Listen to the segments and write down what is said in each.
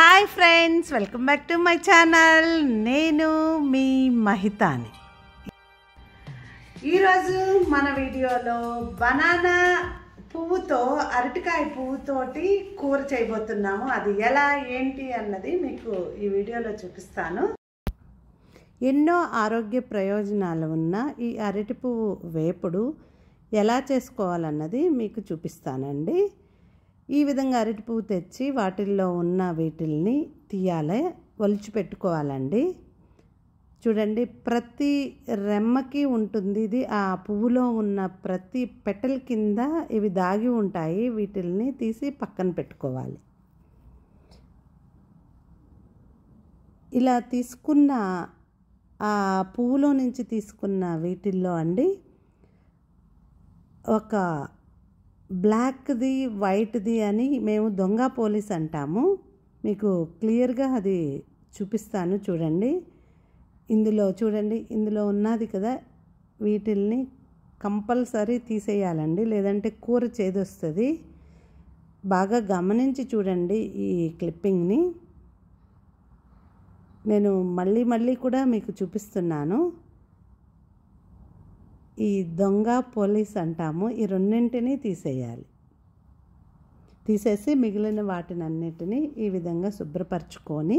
hi friends welcome back to my channel నేను మీ మహితాని ఈరోజు మన వీడియోలో బనానా పువ్వుతో అరటికాయ పువ్వుతోటి కూర చేయబోతున్నాము అది ఎలా ఏంటి అన్నది మీకు ఈ వీడియోలో చూపిస్తాను ఎన్నో ఆరోగ్య ప్రయోజనాలు ఉన్న ఈ అరటి పువ్వు వేపుడు ఎలా చేసుకోవాలన్నది మీకు చూపిస్తానండి ఈ విధంగా అరటి పువ్వు తెచ్చి వాటిల్లో ఉన్న వీటిల్ని తీయాలి ఒలిచి పెట్టుకోవాలండి చూడండి ప్రతి రెమ్మకి ఉంటుంది ఇది ఆ పువ్వులో ఉన్న ప్రతి పెటల్ కింద ఇవి దాగి ఉంటాయి వీటిల్ని తీసి పక్కన పెట్టుకోవాలి ఇలా తీసుకున్న ఆ పువ్వులో నుంచి తీసుకున్న వీటిల్లో అండి ఒక బ్లాక్ది వైట్ది అని మేము దొంగ పోలీస్ అంటాము మీకు క్లియర్గా అది చూపిస్తాను చూడండి ఇందులో చూడండి ఇందులో ఉన్నది కదా వీటిల్ని కంపల్సరీ తీసేయాలండి లేదంటే కూర చేదొస్తుంది బాగా గమనించి చూడండి ఈ క్లిప్పింగ్ని నేను మళ్ళీ మళ్ళీ కూడా మీకు చూపిస్తున్నాను ఈ దొంగ పోలీస్ అంటాము ఈ రెండింటినీ తీసేయాలి తీసేసి మిగిలిన వాటిని అన్నిటినీ ఈ విధంగా శుభ్రపరచుకొని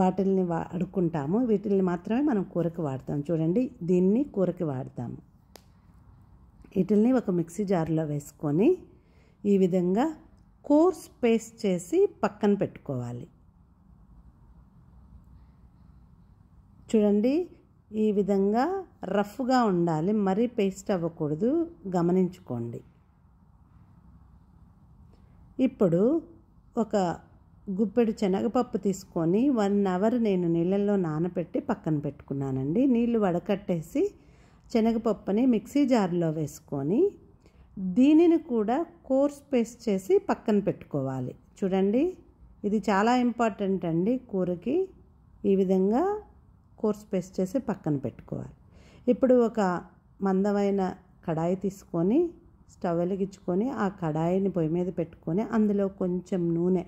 వాటిల్ని వా అడుక్కుంటాము వీటిల్ని మాత్రమే మనం కూరకి వాడతాం చూడండి దీన్ని కూరకి వాడతాము వీటిల్ని ఒక మిక్సీ జార్లో వేసుకొని ఈ విధంగా కోర్స్ పేస్ట్ చేసి పక్కన పెట్టుకోవాలి చూడండి ఈ విధంగా రఫ్గా ఉండాలి మరీ పేస్ట్ అవ్వకూడదు గమనించుకోండి ఇప్పుడు ఒక గుప్పెడు శనగపప్పు తీసుకొని వన్ అవర్ నేను నీళ్ళల్లో నానబెట్టి పక్కన పెట్టుకున్నానండి నీళ్లు వడకట్టేసి శనగపప్పుని మిక్సీ జార్లో వేసుకొని దీనిని కూడా కోర్స్ పేస్ట్ చేసి పక్కన పెట్టుకోవాలి చూడండి ఇది చాలా ఇంపార్టెంట్ అండి కూరకి ఈ విధంగా కోర్స్ పేస్ట్ చేసి పక్కన పెట్టుకోవాలి ఇప్పుడు ఒక మందమైన కడాయి తీసుకొని స్టవ్ వెలిగించుకొని ఆ కడాయిని పొయ్యి మీద పెట్టుకొని అందులో కొంచెం నూనె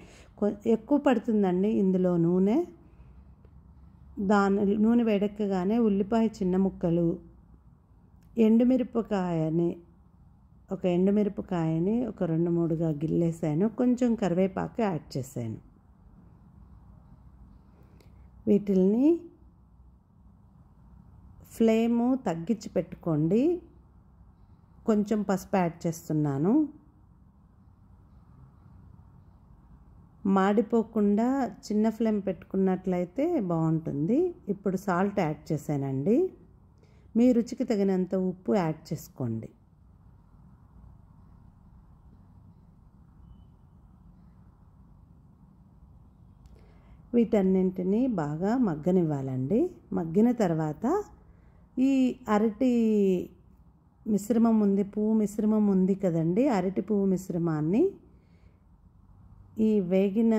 ఎక్కువ పడుతుందండి ఇందులో నూనె దాని నూనె వేడెక్కగానే ఉల్లిపాయ చిన్న ముక్కలు ఎండుమిరపకాయని ఒక ఎండుమిరపకాయని ఒక రెండు మూడుగా గిల్లేసాను కొంచెం కరివేపాకు యాడ్ చేశాను వీటిల్ని ఫ్లేము తగ్గించి పెట్టుకోండి కొంచెం పసుపు యాడ్ చేస్తున్నాను మాడిపోకుండా చిన్న ఫ్లేమ్ పెట్టుకున్నట్లయితే బాగుంటుంది ఇప్పుడు సాల్ట్ యాడ్ చేశానండి మీ రుచికి తగినంత ఉప్పు యాడ్ చేసుకోండి వీటన్నింటినీ బాగా మగ్గనివ్వాలండి మగ్గిన తర్వాత ఈ అరటి మిశ్రమం ఉంది పువ్వు మిశ్రమం ఉంది కదండి అరటి పువ్వు మిశ్రమాన్ని ఈ వేగిన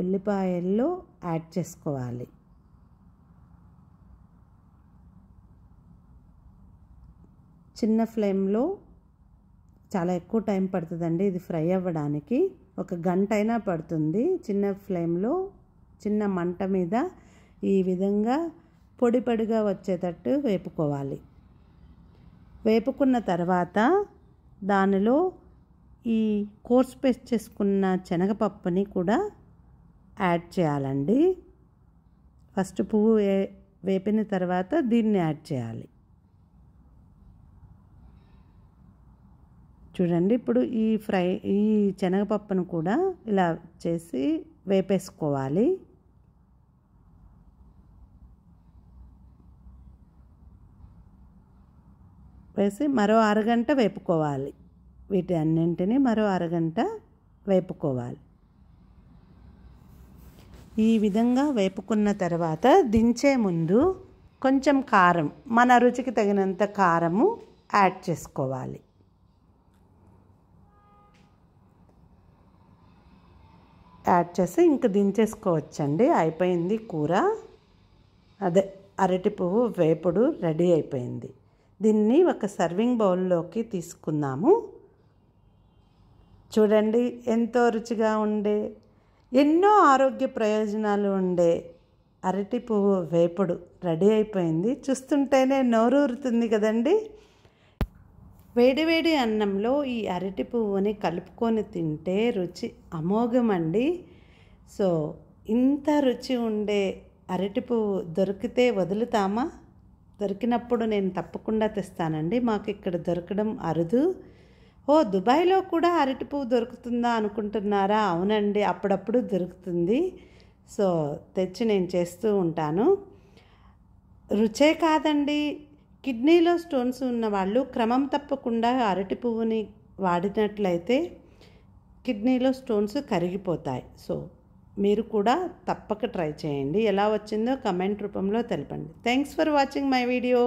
ఉల్లిపాయల్లో యాడ్ చేసుకోవాలి చిన్న ఫ్లేమ్లో చాలా ఎక్కువ టైం పడుతుందండి ఇది ఫ్రై అవ్వడానికి ఒక గంట అయినా పడుతుంది చిన్న ఫ్లేమ్లో చిన్న మంట మీద ఈ విధంగా పొడి పొడిగా వచ్చేటట్టు వేపుకోవాలి వేపుకున్న తర్వాత దానిలో ఈ కోర్స్ పేస్ట్ చేసుకున్న శనగపప్పుని కూడా యాడ్ చేయాలండి ఫస్ట్ పువ్వు వే వేపిన తర్వాత దీన్ని యాడ్ చేయాలి చూడండి ఇప్పుడు ఈ ఫ్రై ఈ శనగపప్పును కూడా ఇలా చేసి వేపేసుకోవాలి వేసి మరో అరగంట వేపుకోవాలి వీటి అన్నింటినీ మరో అరగంట వేపుకోవాలి ఈ విధంగా వేపుకున్న తర్వాత దించే ముందు కొంచెం కారం మన రుచికి తగినంత కారము యాడ్ చేసుకోవాలి యాడ్ చేసి ఇంక దించేసుకోవచ్చండి అయిపోయింది కూర అదే అరటి పువ్వు వేపుడు రెడీ అయిపోయింది దీన్ని ఒక సర్వింగ్ బౌల్లోకి తీసుకుందాము చూడండి ఎంతో రుచిగా ఉండే ఎన్నో ఆరోగ్య ప్రయోజనాలు ఉండే అరటి పువ్వు వేపుడు రెడీ అయిపోయింది చూస్తుంటేనే నోరూరుతుంది కదండి వేడివేడి అన్నంలో ఈ అరటి పువ్వుని కలుపుకొని తింటే రుచి అమోఘమండి సో ఇంత రుచి ఉండే అరటి పువ్వు దొరికితే వదులుతామా దొరికినప్పుడు నేను తప్పకుండా తెస్తానండి మాకు ఇక్కడ దొరకడం అరుదు ఓ దుబాయ్లో కూడా అరటి పువ్వు దొరుకుతుందా అనుకుంటున్నారా అవునండి అప్పుడప్పుడు దొరుకుతుంది సో తెచ్చి నేను చేస్తూ ఉంటాను రుచే కాదండి కిడ్నీలో స్టోన్స్ ఉన్నవాళ్ళు క్రమం తప్పకుండా అరటి పువ్వుని వాడినట్లయితే కిడ్నీలో స్టోన్స్ కరిగిపోతాయి సో మీరు కూడా తప్పక ట్రై చేయండి ఎలా వచ్చిందో కమెంట్ రూపంలో తెలపండి thanks for watching my video